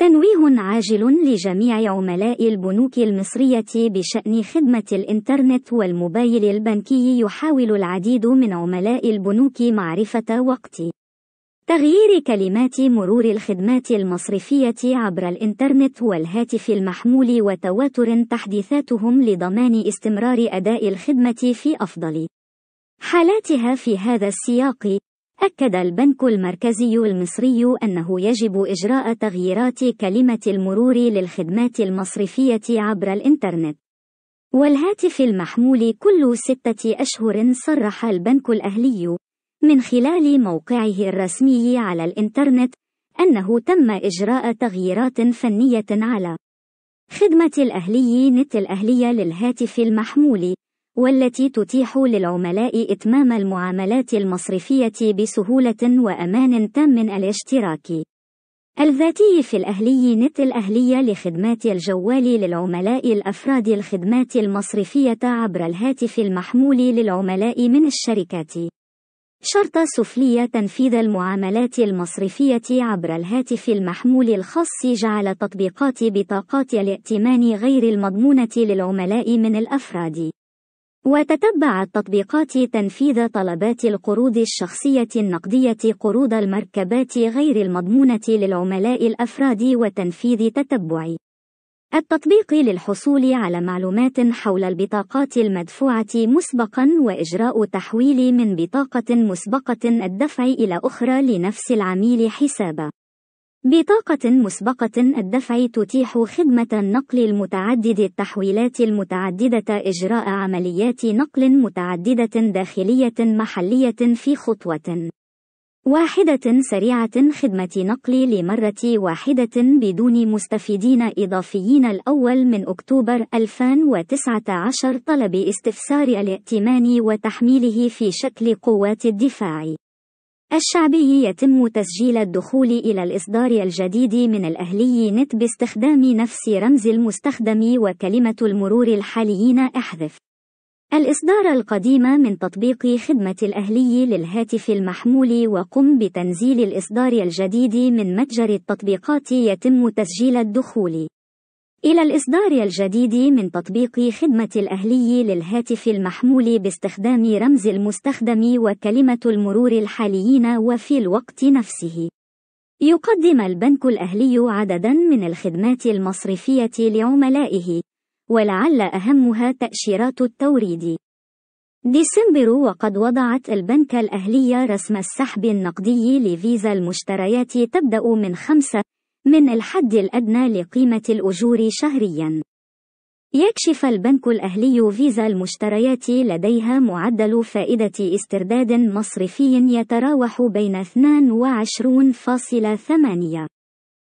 تنويه عاجل لجميع عملاء البنوك المصرية بشأن خدمة الإنترنت والموبايل البنكي يحاول العديد من عملاء البنوك معرفة وقت تغيير كلمات مرور الخدمات المصرفية عبر الإنترنت والهاتف المحمول وتواتر تحديثاتهم لضمان استمرار أداء الخدمة في أفضل حالاتها في هذا السياق أكد البنك المركزي المصري أنه يجب إجراء تغييرات كلمة المرور للخدمات المصرفية عبر الإنترنت والهاتف المحمول كل ستة أشهر صرح البنك الأهلي من خلال موقعه الرسمي على الإنترنت أنه تم إجراء تغييرات فنية على خدمة الأهلي نت الأهلية للهاتف المحمول والتي تتيح للعملاء إتمام المعاملات المصرفية بسهولة وأمان تام من الاشتراك الذاتي في الأهلي نت الأهلية لخدمات الجوال للعملاء الأفراد الخدمات المصرفية عبر الهاتف المحمول للعملاء من الشركات شرطة سفلية تنفيذ المعاملات المصرفية عبر الهاتف المحمول الخاص جعل تطبيقات بطاقات الائتمان غير المضمونة للعملاء من الأفراد وتتبع التطبيقات تنفيذ طلبات القروض الشخصية النقدية قروض المركبات غير المضمونة للعملاء الأفراد وتنفيذ تتبع التطبيق للحصول على معلومات حول البطاقات المدفوعة مسبقا وإجراء تحويل من بطاقة مسبقة الدفع إلى أخرى لنفس العميل حسابا بطاقة مسبقة الدفع تتيح خدمة النقل المتعدد التحويلات المتعددة إجراء عمليات نقل متعددة داخلية محلية في خطوة واحدة سريعة خدمة نقل لمرة واحدة بدون مستفيدين إضافيين الأول من أكتوبر 2019 طلب استفسار الائتمان وتحميله في شكل قوات الدفاع الشعبي يتم تسجيل الدخول إلى الإصدار الجديد من الأهلي نت باستخدام نفس رمز المستخدم وكلمة المرور الحاليين احذف الإصدار القديم من تطبيق خدمة الأهلي للهاتف المحمول وقم بتنزيل الإصدار الجديد من متجر التطبيقات يتم تسجيل الدخول إلى الإصدار الجديد من تطبيق خدمة الأهلي للهاتف المحمول باستخدام رمز المستخدم وكلمة المرور الحاليين وفي الوقت نفسه. يقدم البنك الأهلي عددًا من الخدمات المصرفية لعملائه، ولعل أهمها تأشيرات التوريد. ديسمبر وقد وضعت البنك الأهلي رسم السحب النقدي لفيزا المشتريات تبدأ من 5 من الحد الأدنى لقيمة الأجور شهرياً. يكشف البنك الأهلي فيزا المشتريات لديها معدل فائدة استرداد مصرفي يتراوح بين 22.8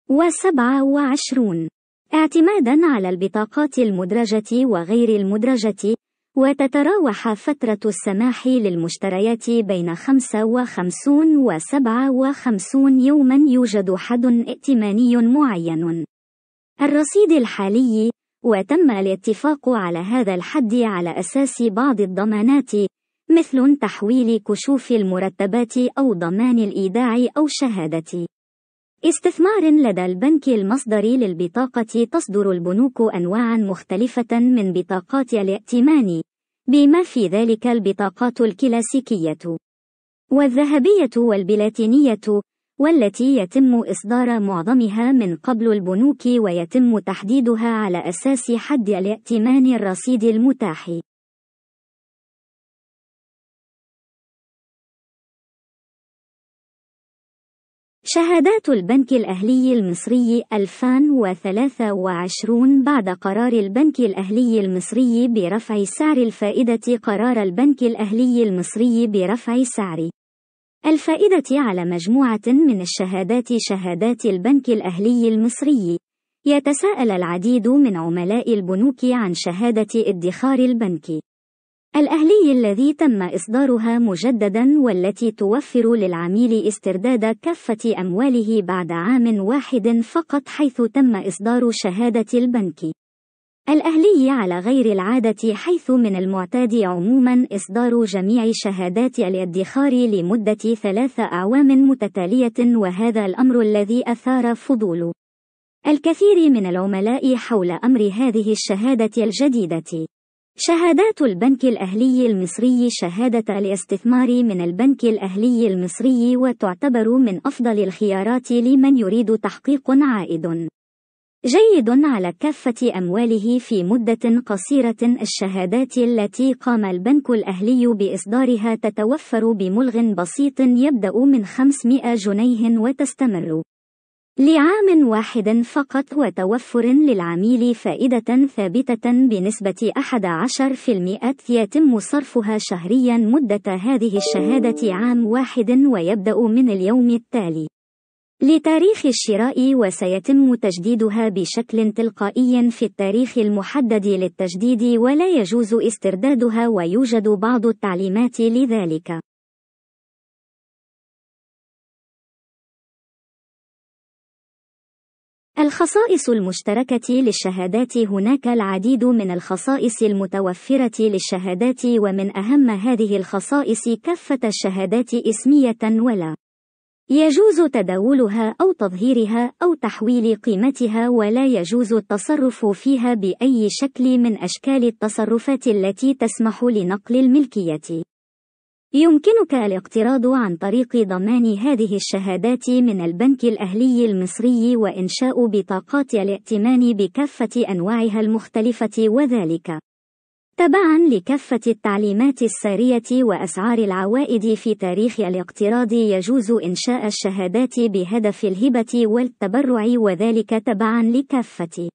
و 27 اعتمادا على البطاقات المدرجة وغير المدرجة وتتراوح فترة السماح للمشتريات بين 55 و 57 يوما يوجد حد ائتماني معين الرصيد الحالي وتم الاتفاق على هذا الحد على أساس بعض الضمانات مثل تحويل كشوف المرتبات أو ضمان الإيداع أو شهادة استثمار لدى البنك المصدري للبطاقة تصدر البنوك أنواعا مختلفة من بطاقات الائتمان بما في ذلك البطاقات الكلاسيكية والذهبية والبلاتينية والتي يتم إصدار معظمها من قبل البنوك ويتم تحديدها على أساس حد الائتمان الرصيد المتاح شهادات البنك الأهلي المصري 2023 بعد قرار البنك الأهلي المصري برفع سعر الفائدة قرار البنك الأهلي المصري برفع سعر الفائدة على مجموعة من الشهادات شهادات البنك الأهلي المصري يتساءل العديد من عملاء البنوك عن شهادة ادخار البنك الأهلي الذي تم إصدارها مجددا والتي توفر للعميل استرداد كافة أمواله بعد عام واحد فقط حيث تم إصدار شهادة البنك الأهلي على غير العادة حيث من المعتاد عموما إصدار جميع شهادات الادخار لمدة ثلاث أعوام متتالية وهذا الأمر الذي أثار فضول الكثير من العملاء حول أمر هذه الشهادة الجديدة شهادات البنك الأهلي المصري شهادة الاستثمار من البنك الأهلي المصري وتعتبر من أفضل الخيارات لمن يريد تحقيق عائد جيد على كافة أمواله في مدة قصيرة الشهادات التي قام البنك الأهلي بإصدارها تتوفر بملغ بسيط يبدأ من 500 جنيه وتستمر لعام واحد فقط وتوفر للعميل فائدة ثابتة بنسبة 11% يتم صرفها شهريا مدة هذه الشهادة عام واحد ويبدأ من اليوم التالي لتاريخ الشراء وسيتم تجديدها بشكل تلقائي في التاريخ المحدد للتجديد ولا يجوز استردادها ويوجد بعض التعليمات لذلك الخصائص المشتركة للشهادات هناك العديد من الخصائص المتوفرة للشهادات ومن أهم هذه الخصائص كافة الشهادات اسمية ولا يجوز تداولها أو تظهيرها أو تحويل قيمتها ولا يجوز التصرف فيها بأي شكل من أشكال التصرفات التي تسمح لنقل الملكية يمكنك الاقتراض عن طريق ضمان هذه الشهادات من البنك الأهلي المصري وإنشاء بطاقات الائتمان بكافة أنواعها المختلفة وذلك تبعاً لكافة التعليمات السارية وأسعار العوائد في تاريخ الاقتراض يجوز إنشاء الشهادات بهدف الهبة والتبرع وذلك تبعاً لكافة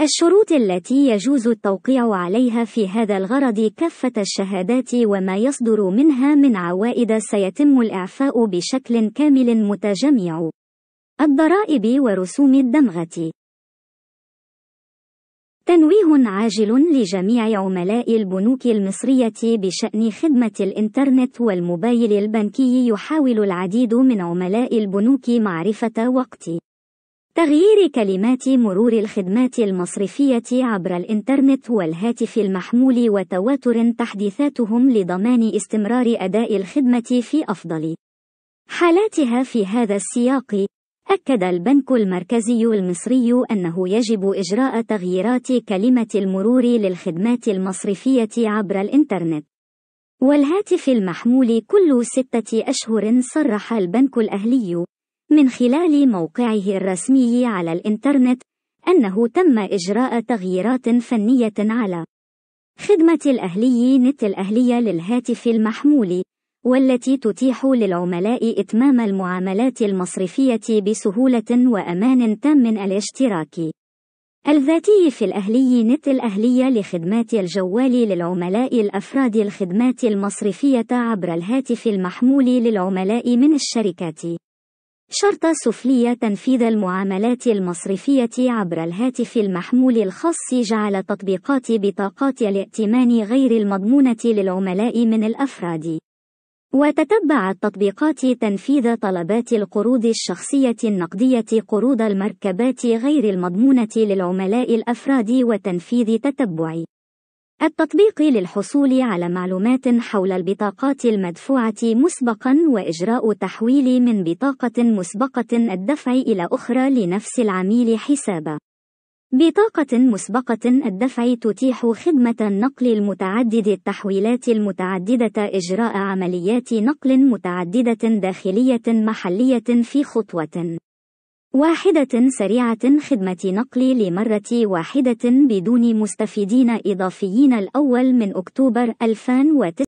الشروط التي يجوز التوقيع عليها في هذا الغرض كافة الشهادات وما يصدر منها من عوائد سيتم الإعفاء بشكل كامل متجمع الضرائب ورسوم الدمغة تنويه عاجل لجميع عملاء البنوك المصرية بشأن خدمة الإنترنت والموبايل البنكي يحاول العديد من عملاء البنوك معرفة وقت تغيير كلمات مرور الخدمات المصرفية عبر الإنترنت والهاتف المحمول وتواتر تحديثاتهم لضمان استمرار أداء الخدمة في أفضل حالاتها في هذا السياق أكد البنك المركزي المصري أنه يجب إجراء تغييرات كلمة المرور للخدمات المصرفية عبر الإنترنت والهاتف المحمول كل ستة أشهر صرح البنك الأهلي من خلال موقعه الرسمي على الإنترنت أنه تم إجراء تغييرات فنية على خدمة الأهلي نت الأهلية للهاتف المحمول والتي تتيح للعملاء إتمام المعاملات المصرفية بسهولة وأمان تام من الاشتراك الذاتي في الأهلي نت الأهلية لخدمات الجوال للعملاء الأفراد الخدمات المصرفية عبر الهاتف المحمول للعملاء من الشركات شرطة سفلية تنفيذ المعاملات المصرفية عبر الهاتف المحمول الخاص جعل تطبيقات بطاقات الائتمان غير المضمونة للعملاء من الأفراد وتتبع التطبيقات تنفيذ طلبات القروض الشخصية النقدية قروض المركبات غير المضمونة للعملاء الأفراد وتنفيذ تتبع التطبيق للحصول على معلومات حول البطاقات المدفوعة مسبقا وإجراء تحويل من بطاقة مسبقة الدفع إلى أخرى لنفس العميل حسابا بطاقة مسبقة الدفع تتيح خدمة النقل المتعدد التحويلات المتعددة إجراء عمليات نقل متعددة داخلية محلية في خطوة واحدة سريعة خدمة نقل لمرة واحدة بدون مستفيدين إضافيين الأول من أكتوبر 2009